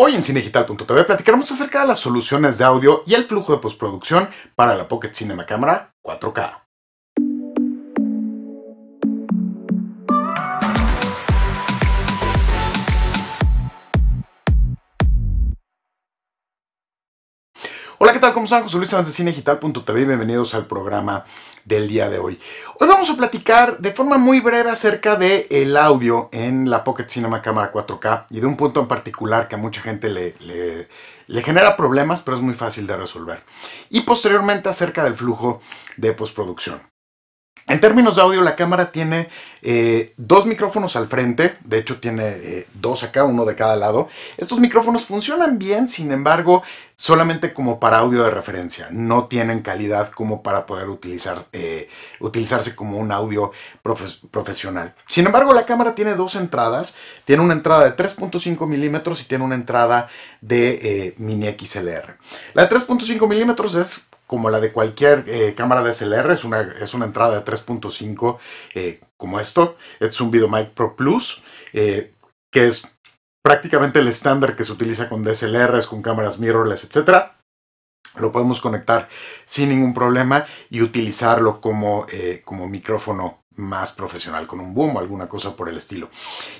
Hoy en cinegital.tv platicaremos acerca de las soluciones de audio y el flujo de postproducción para la Pocket Cinema Cámara 4K. ¿qué tal? ¿Cómo están? José Luis Sánchez de Cinegital.tv y bienvenidos al programa del día de hoy. Hoy vamos a platicar de forma muy breve acerca del el audio en la Pocket Cinema Cámara 4K y de un punto en particular que a mucha gente le, le genera problemas, pero es muy fácil de resolver. Y posteriormente acerca del flujo de postproducción. En términos de audio, la cámara tiene eh, dos micrófonos al frente, de hecho tiene eh, dos acá, uno de cada lado. Estos micrófonos funcionan bien, sin embargo, solamente como para audio de referencia, no tienen calidad como para poder utilizar, eh, utilizarse como un audio profesional. Sin embargo, la cámara tiene dos entradas, tiene una entrada de 3.5 milímetros y tiene una entrada de mini XLR. La de 3.5 milímetros es como la de cualquier eh, cámara DSLR, es una, es una entrada de 3.5 eh, como esto. Este es un VideoMic Pro Plus, eh, que es prácticamente el estándar que se utiliza con DSLRs, con cámaras mirrorless, etc. Lo podemos conectar sin ningún problema y utilizarlo como micrófono más profesional, con un o alguna cosa por el estilo.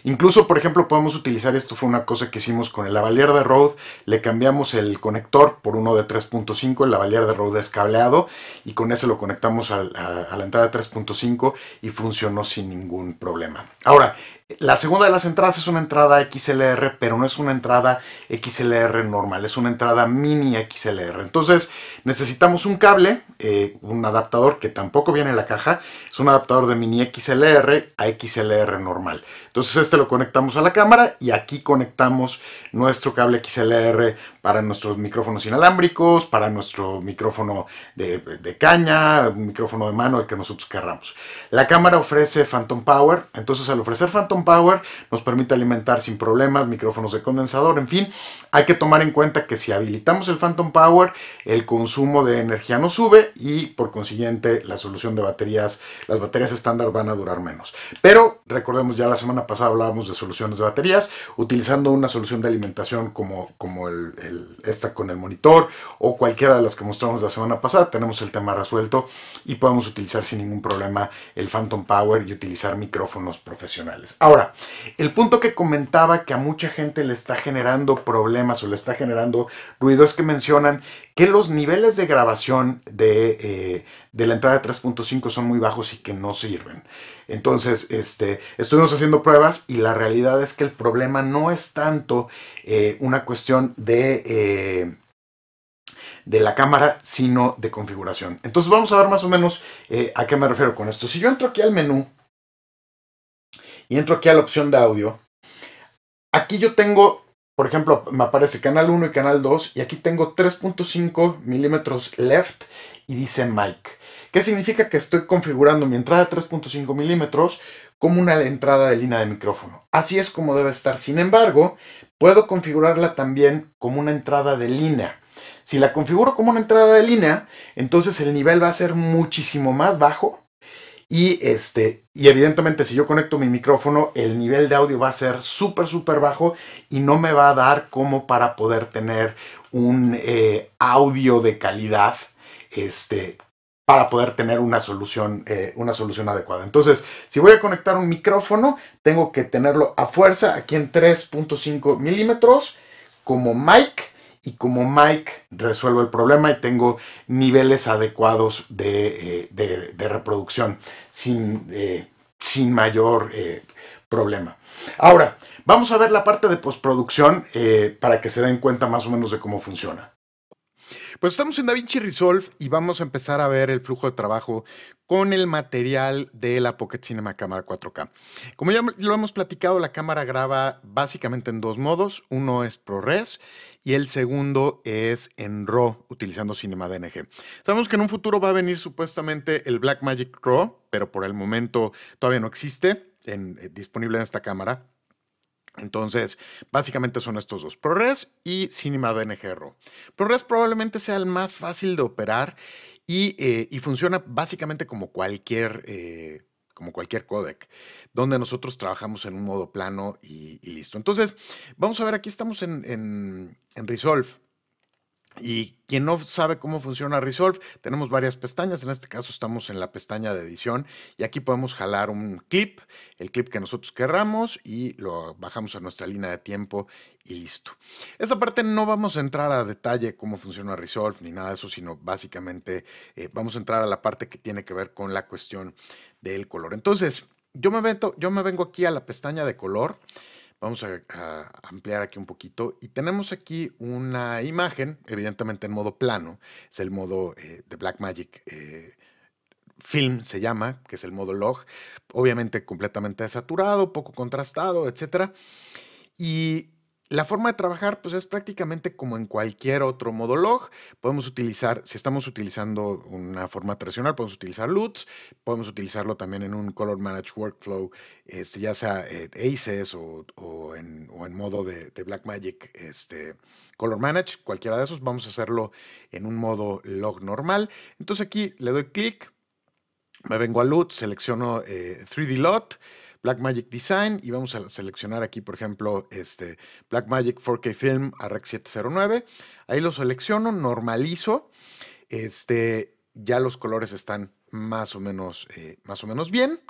Incluso, por ejemplo, podemos utilizar, esto fue una cosa que hicimos con el lavalier de Road. le cambiamos el conector por uno de 3.5, el lavalier de Rode es cableado y con ese lo conectamos a la entrada 3.5 y funcionó sin ningún problema. Ahora, la segunda de las entradas es una entrada XLR, pero no es una entrada XLR normal, es una entrada mini XLR. Entonces necesitamos un cable, eh, un adaptador que tampoco viene en la caja, es un adaptador de mini XLR a XLR normal. Entonces este lo conectamos a la cámara y aquí conectamos nuestro cable XLR para nuestros micrófonos inalámbricos, para nuestro micrófono de, caña, un micrófono de mano, el que nosotros querramos. La cámara ofrece Phantom Power, entonces al ofrecer Phantom Power nos permite alimentar sin problemas micrófonos de condensador, en fin, hay que tomar en cuenta que si habilitamos el Phantom Power, el consumo de energía no sube y por consiguiente la solución de baterías, las baterías estándar van a durar menos. Pero recordemos ya la semana pasada hablábamos de soluciones de baterías, utilizando una solución de alimentación como, como el, esta con el monitor o cualquiera de las que mostramos la semana pasada, tenemos el tema resuelto y podemos utilizar sin ningún problema el Phantom Power y utilizar micrófonos profesionales. Ahora, el punto que comentaba que a mucha gente le está generando problemas o le está generando ruido que mencionan que los niveles de grabación de, eh, la entrada 3.5 son muy bajos y que no sirven. Entonces, este, estuvimos haciendo pruebas y la realidad es que el problema no es tanto eh, una cuestión de... Eh, de la cámara, sino de configuración. Entonces vamos a ver más o menos a qué me refiero con esto. Si yo entro aquí al menú y entro aquí a la opción de audio, aquí yo tengo por ejemplo, me aparece canal 1 y canal 2 y aquí tengo 3.5 milímetros left y dice mic. ¿Qué significa que estoy configurando mi entrada 3.5 milímetros como una entrada de línea de micrófono? Así es como debe estar. Sin embargo, puedo configurarla también como una entrada de línea. Si la configuro como una entrada de línea, entonces el nivel va a ser muchísimo más bajo y, este, y evidentemente si yo conecto mi micrófono, el nivel de audio va a ser súper, súper bajo y no me va a dar como para poder tener un eh, audio de calidad este, para poder tener una solución, eh, una solución adecuada. Entonces, si voy a conectar un micrófono, tengo que tenerlo a fuerza aquí en 3.5 milímetros como mic y como Mike resuelvo el problema y tengo niveles adecuados de, eh, reproducción sin, eh, sin mayor eh, problema. Ahora, vamos a ver la parte de postproducción para que se den cuenta más o menos de cómo funciona. Pues estamos en DaVinci Resolve y vamos a empezar a ver el flujo de trabajo con el material de la Pocket Cinema Cámara 4K. Como ya lo hemos platicado, la cámara graba básicamente en dos modos. Uno es ProRes y el segundo es en RAW utilizando Cinema DNG. Sabemos que en un futuro va a venir supuestamente el Blackmagic RAW, pero por el momento todavía no existe en, eh, disponible en esta cámara. Entonces, básicamente son estos dos, ProRes y Cinema DNG RAW. ProRes probablemente sea el más fácil de operar y, eh, funciona básicamente como cualquier eh, como cualquier codec, donde nosotros trabajamos en un modo plano y, listo. Entonces, vamos a ver, aquí estamos en Resolve. Y quien no sabe cómo funciona Resolve, tenemos varias pestañas. En este caso estamos en la pestaña de edición y aquí podemos jalar un clip, el clip que nosotros querramos y lo bajamos a nuestra línea de tiempo y listo. Esa parte no vamos a entrar a detalle cómo funciona Resolve ni nada de eso, sino básicamente eh, vamos a entrar a la parte que tiene que ver con la cuestión del color. Entonces, yo me, yo me vengo aquí a la pestaña de color. Vamos a, ampliar aquí un poquito y tenemos aquí una imagen, evidentemente en modo plano, es el modo eh, de Blackmagic eh, Film se llama, que es el modo log, obviamente completamente saturado, poco contrastado, etc. Y la forma de trabajar pues es prácticamente como en cualquier otro modo log. Podemos utilizar, si estamos utilizando una forma tradicional, podemos utilizar LUTs, podemos utilizarlo también en un Color manage Workflow, este, ya sea eh, ACES o, o, en, modo de, Blackmagic este, Color manage cualquiera de esos. Vamos a hacerlo en un modo log normal. Entonces aquí le doy clic, me vengo a LUT, selecciono 3D eh, Lot Blackmagic Design y vamos a seleccionar aquí, por ejemplo, este Blackmagic 4K Film Rec. 709. Ahí lo selecciono, normalizo. Este, ya los colores están más o menos, eh, más o menos bien.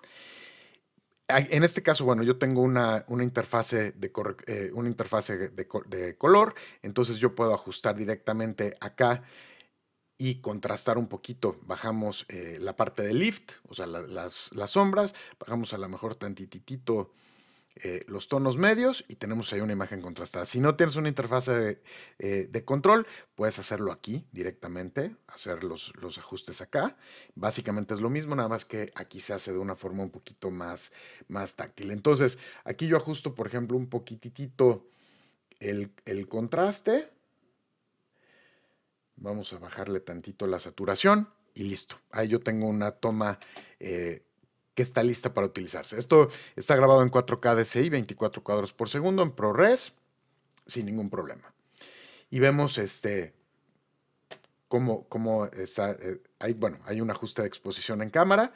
En este caso, bueno, yo tengo una, una interfase, de, eh, una de, color, entonces yo puedo ajustar directamente acá y contrastar un poquito. Bajamos eh, la parte del lift, o sea, las, sombras, bajamos a lo mejor tantititito eh, los tonos medios y tenemos ahí una imagen contrastada. Si no tienes una interfaz eh, de, control, puedes hacerlo aquí directamente, hacer los, ajustes acá. Básicamente es lo mismo, nada más que aquí se hace de una forma un poquito más, más táctil. Entonces, aquí yo ajusto, por ejemplo, un poquitito el, el contraste Vamos a bajarle tantito la saturación y listo. Ahí yo tengo una toma eh, que está lista para utilizarse. Esto está grabado en 4K DCI, 24 cuadros por segundo, en ProRes, sin ningún problema. Y vemos este, cómo, cómo está, eh, hay, bueno, hay un ajuste de exposición en cámara,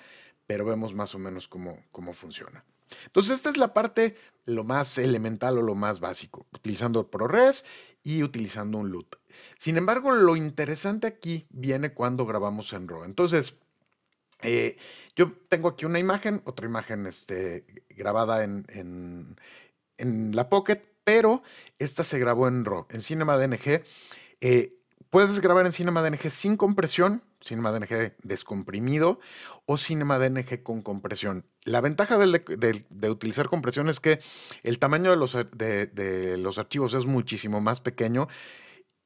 pero vemos más o menos cómo, cómo funciona. Entonces, esta es la parte lo más elemental o lo más básico, utilizando ProRes y utilizando un LUT. Sin embargo, lo interesante aquí viene cuando grabamos en RAW. Entonces, eh, yo tengo aquí una imagen, otra imagen este, grabada en, la Pocket, pero esta se grabó en RAW, en Cinema DNG. Eh, puedes grabar en Cinema DNG sin compresión, Cinema DNG descomprimido o Cinema DNG con compresión. La ventaja de, de utilizar compresión es que el tamaño de los, de los archivos es muchísimo más pequeño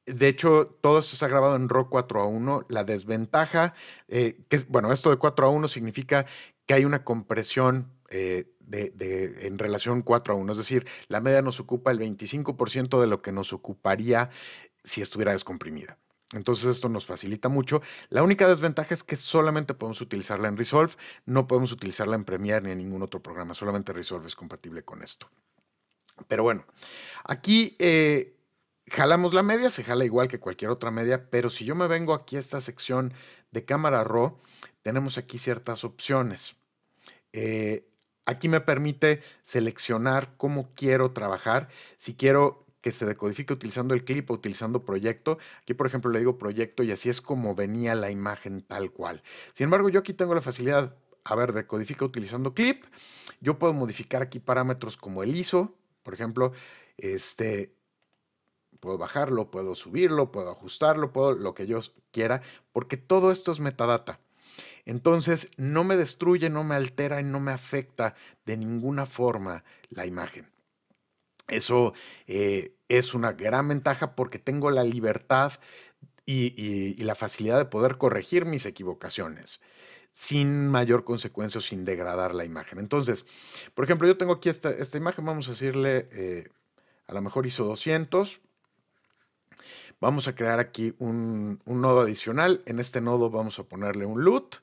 de hecho, todo esto está grabado en RAW 4 a 1. La desventaja, eh, que es, bueno, esto de 4 a 1 significa que hay una compresión eh, de, en relación 4 a 1. Es decir, la media nos ocupa el 25% de lo que nos ocuparía si estuviera descomprimida. Entonces esto nos facilita mucho. La única desventaja es que solamente podemos utilizarla en Resolve, no podemos utilizarla en Premiere ni en ningún otro programa, solamente Resolve es compatible con esto. Pero bueno, aquí eh, jalamos la media, se jala igual que cualquier otra media, pero si yo me vengo aquí a esta sección de cámara RAW, tenemos aquí ciertas opciones. Eh, aquí me permite seleccionar cómo quiero trabajar, si quiero que se decodifique utilizando el clip o utilizando proyecto. Aquí, por ejemplo, le digo proyecto y así es como venía la imagen tal cual. Sin embargo, yo aquí tengo la facilidad, a ver, decodifica utilizando clip. Yo puedo modificar aquí parámetros como el ISO, por ejemplo, este, Puedo bajarlo, puedo subirlo, puedo ajustarlo, puedo lo que yo quiera, porque todo esto es metadata. Entonces, no me destruye, no me altera y no me afecta de ninguna forma la imagen. Eso eh, es una gran ventaja porque tengo la libertad y, la facilidad de poder corregir mis equivocaciones sin mayor consecuencia o sin degradar la imagen. Entonces, por ejemplo, yo tengo aquí esta, esta imagen, vamos a decirle, eh, a lo mejor hizo 200, Vamos a crear aquí un, nodo adicional. En este nodo vamos a ponerle un loot.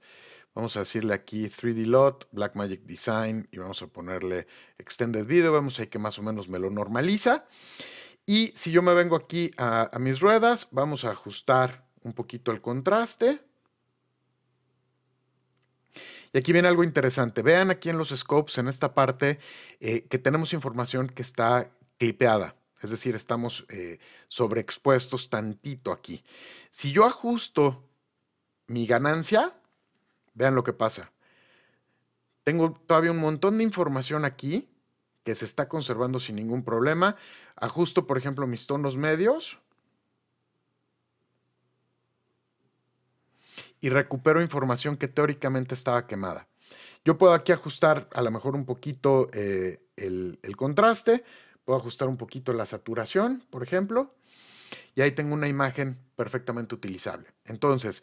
Vamos a decirle aquí 3D Lot, Blackmagic Design y vamos a ponerle Extended Video. Vemos ahí que más o menos me lo normaliza. Y si yo me vengo aquí a, mis ruedas, vamos a ajustar un poquito el contraste. Y aquí viene algo interesante. Vean aquí en los scopes, en esta parte, eh, que tenemos información que está clipeada. Es decir, estamos eh, sobreexpuestos tantito aquí. Si yo ajusto mi ganancia, vean lo que pasa. Tengo todavía un montón de información aquí que se está conservando sin ningún problema. Ajusto, por ejemplo, mis tonos medios y recupero información que teóricamente estaba quemada. Yo puedo aquí ajustar a lo mejor un poquito eh, el contraste, Puedo ajustar un poquito la saturación, por ejemplo, y ahí tengo una imagen perfectamente utilizable. Entonces,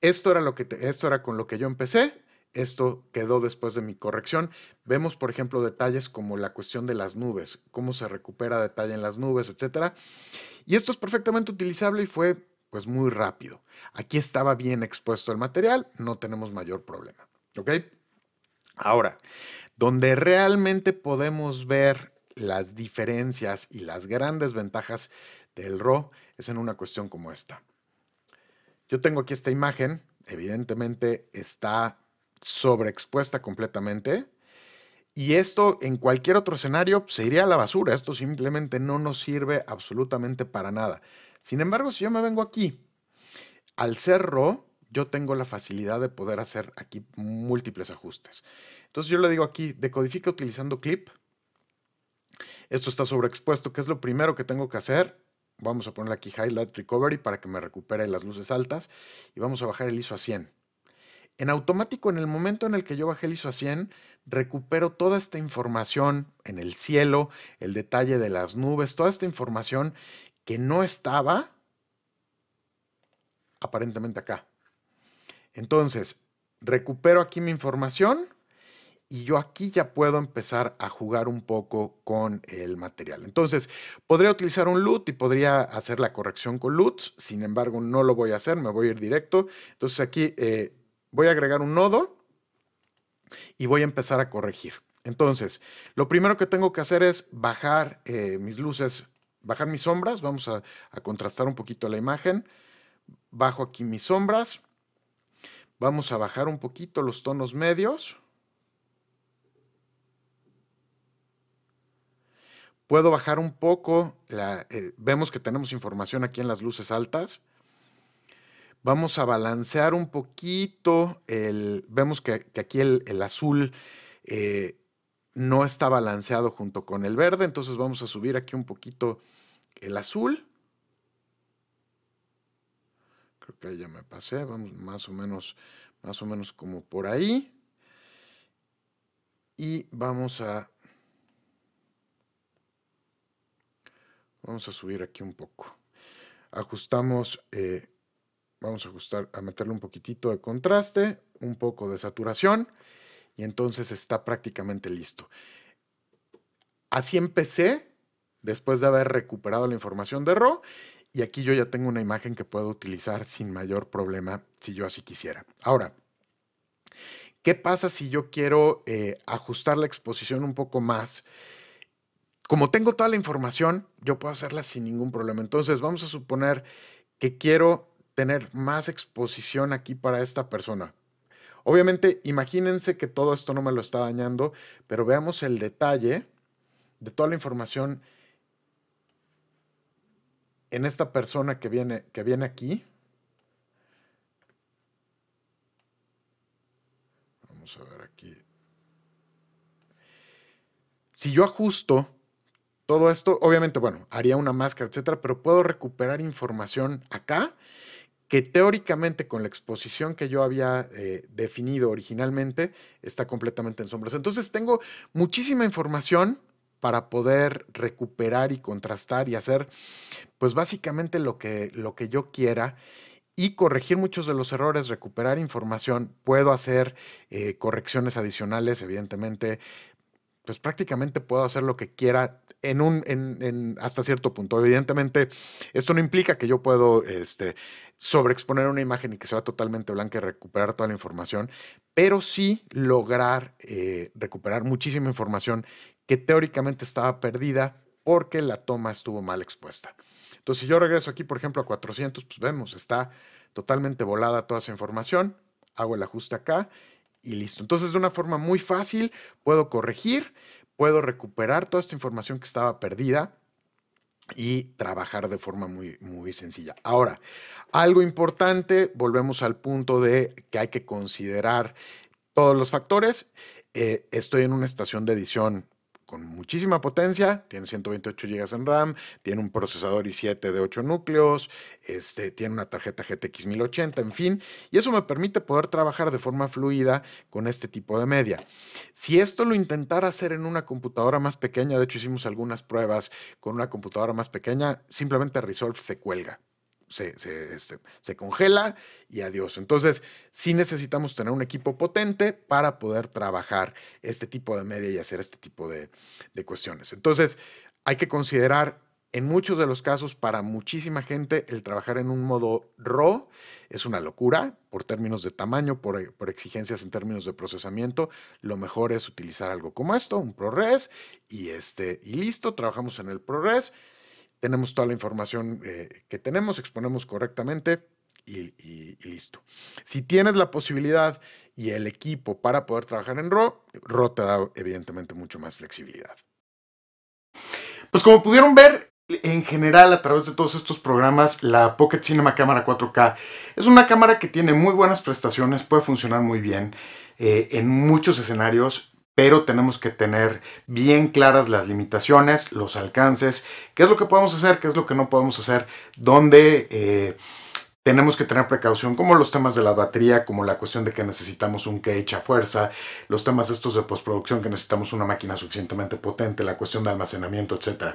esto era, lo que esto era con lo que yo empecé, esto quedó después de mi corrección. Vemos, por ejemplo, detalles como la cuestión de las nubes, cómo se recupera detalle en las nubes, etc. Y esto es perfectamente utilizable y fue pues muy rápido. Aquí estaba bien expuesto el material, no tenemos mayor problema, ¿ok? Ahora, donde realmente podemos ver las diferencias y las grandes ventajas del RAW es en una cuestión como esta. Yo tengo aquí esta imagen, evidentemente está sobreexpuesta completamente. Y esto en cualquier otro escenario pues, se iría a la basura. Esto simplemente no nos sirve absolutamente para nada. Sin embargo, si yo me vengo aquí, al ser cerro, yo tengo la facilidad de poder hacer aquí múltiples ajustes. Entonces yo le digo aquí, decodifica utilizando clip esto está sobreexpuesto, que es lo primero que tengo que hacer? Vamos a poner aquí Highlight Recovery para que me recupere las luces altas y vamos a bajar el ISO a 100. En automático, en el momento en el que yo bajé el ISO a 100, recupero toda esta información en el cielo, el detalle de las nubes, toda esta información que no estaba aparentemente acá. Entonces, recupero aquí mi información y yo aquí ya puedo empezar a jugar un poco con el material. Entonces, podría utilizar un LUT y podría hacer la corrección con LUTs, sin embargo no lo voy a hacer, me voy a ir directo. Entonces aquí eh, voy a agregar un nodo y voy a empezar a corregir. Entonces, lo primero que tengo que hacer es bajar eh, mis luces, bajar mis sombras. Vamos a contrastar un poquito la imagen. Bajo aquí mis sombras. Vamos a bajar un poquito los tonos medios. Puedo bajar un poco, eh, vemos que tenemos información aquí en las luces altas. Vamos a balancear un poquito, vemos que, aquí el, azul eh, no está balanceado junto con el verde, entonces vamos a subir aquí un poquito el azul. Creo que ahí ya me pasé, vamos más o menos, más o menos como por ahí. Y vamos a Vamos a subir aquí un poco. Ajustamos, eh, vamos a ajustar, a meterle un poquitito de contraste, un poco de saturación y entonces está prácticamente listo. Así empecé después de haber recuperado la información de RAW y aquí yo ya tengo una imagen que puedo utilizar sin mayor problema si yo así quisiera. Ahora, ¿qué pasa si yo quiero eh, ajustar la exposición un poco más? como tengo toda la información, yo puedo hacerla sin ningún problema. Entonces, vamos a suponer que quiero tener más exposición aquí para esta persona. Obviamente, imagínense que todo esto no me lo está dañando, pero veamos el detalle de toda la información en esta persona que viene, que viene aquí. Vamos a ver aquí. Si yo ajusto todo esto, obviamente, bueno, haría una máscara, etcétera, pero puedo recuperar información acá que teóricamente con la exposición que yo había eh, definido originalmente está completamente en sombras. Entonces tengo muchísima información para poder recuperar y contrastar y hacer pues básicamente lo que, lo que yo quiera y corregir muchos de los errores, recuperar información, puedo hacer eh, correcciones adicionales, evidentemente pues prácticamente puedo hacer lo que quiera en un, hasta cierto punto. Evidentemente, esto no implica que yo puedo este, sobreexponer una imagen y que sea totalmente blanca y recuperar toda la información, pero sí lograr eh, recuperar muchísima información que teóricamente estaba perdida porque la toma estuvo mal expuesta. Entonces, si yo regreso aquí, por ejemplo, a 400, pues vemos, está totalmente volada toda esa información, hago el ajuste acá y listo. Entonces, de una forma muy fácil, puedo corregir, puedo recuperar toda esta información que estaba perdida y trabajar de forma muy, muy sencilla. Ahora, algo importante, volvemos al punto de que hay que considerar todos los factores. Eh, estoy en una estación de edición con muchísima potencia, tiene 128 GB en RAM, tiene un procesador i7 de 8 núcleos, este, tiene una tarjeta GTX 1080, en fin, y eso me permite poder trabajar de forma fluida con este tipo de media. Si esto lo intentara hacer en una computadora más pequeña, de hecho hicimos algunas pruebas con una computadora más pequeña, simplemente Resolve se cuelga se, congela y adiós. Entonces, sí necesitamos tener un equipo potente para poder trabajar este tipo de media y hacer este tipo de, cuestiones. Entonces, hay que considerar en muchos de los casos, para muchísima gente, el trabajar en un modo RAW es una locura por términos de tamaño, por, exigencias en términos de procesamiento. Lo mejor es utilizar algo como esto, un ProRes, y, este, y listo, trabajamos en el ProRes, tenemos toda la información eh, que tenemos, exponemos correctamente y, listo. Si tienes la posibilidad y el equipo para poder trabajar en RAW, RAW te da evidentemente mucho más flexibilidad. Pues como pudieron ver, en general a través de todos estos programas, la Pocket Cinema Cámara 4K es una cámara que tiene muy buenas prestaciones, puede funcionar muy bien eh, en muchos escenarios pero tenemos que tener bien claras las limitaciones, los alcances, qué es lo que podemos hacer, qué es lo que no podemos hacer, dónde eh, tenemos que tener precaución, como los temas de la batería, como la cuestión de que necesitamos un que a fuerza, los temas estos de postproducción que necesitamos una máquina suficientemente potente, la cuestión de almacenamiento, etc.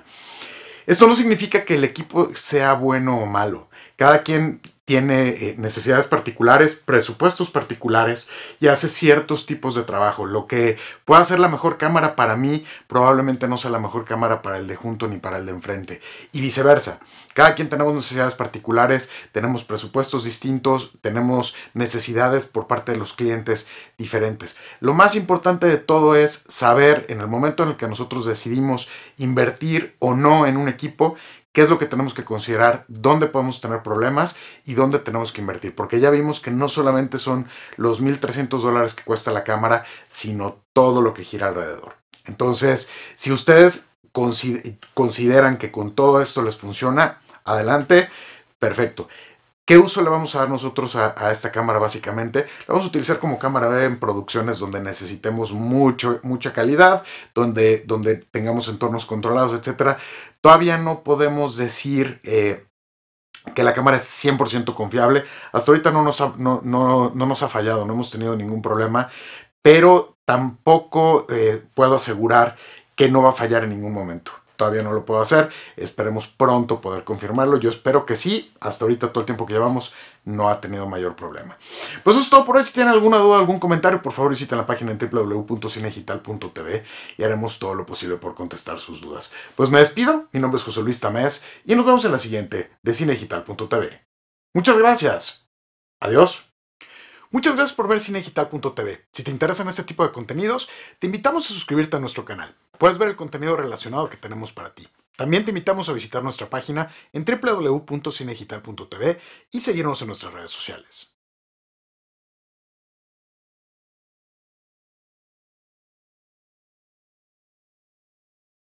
Esto no significa que el equipo sea bueno o malo. Cada quien tiene eh, necesidades particulares, presupuestos particulares y hace ciertos tipos de trabajo. Lo que pueda ser la mejor cámara para mí probablemente no sea la mejor cámara para el de junto ni para el de enfrente y viceversa. Cada quien tenemos necesidades particulares, tenemos presupuestos distintos, tenemos necesidades por parte de los clientes diferentes. Lo más importante de todo es saber en el momento en el que nosotros decidimos invertir o no en un equipo, qué es lo que tenemos que considerar, dónde podemos tener problemas y dónde tenemos que invertir. Porque ya vimos que no solamente son los 1.300 dólares que cuesta la cámara, sino todo lo que gira alrededor. Entonces, si ustedes consideran que con todo esto les funciona, adelante, perfecto. ¿Qué uso le vamos a dar nosotros a, esta cámara básicamente? La vamos a utilizar como cámara en producciones donde necesitemos mucho, mucha calidad, donde, donde tengamos entornos controlados, etc. Todavía no podemos decir... Eh, que la cámara es 100% confiable. Hasta ahorita no nos, ha, nos ha fallado, no hemos tenido ningún problema, pero tampoco eh, puedo asegurar que no va a fallar en ningún momento todavía no lo puedo hacer. Esperemos pronto poder confirmarlo. Yo espero que sí. Hasta ahorita todo el tiempo que llevamos no ha tenido mayor problema. Pues eso es todo por hoy. Si tienen alguna duda, algún comentario, por favor visiten la página en www.cinegital.tv y haremos todo lo posible por contestar sus dudas. Pues me despido. Mi nombre es José Luis Tamés y nos vemos en la siguiente de cinegital.tv. Muchas gracias. Adiós. Muchas gracias por ver cinegital.tv. Si te interesan este tipo de contenidos, te invitamos a suscribirte a nuestro canal puedes ver el contenido relacionado que tenemos para ti. También te invitamos a visitar nuestra página en www.cinegital.tv y seguirnos en nuestras redes sociales.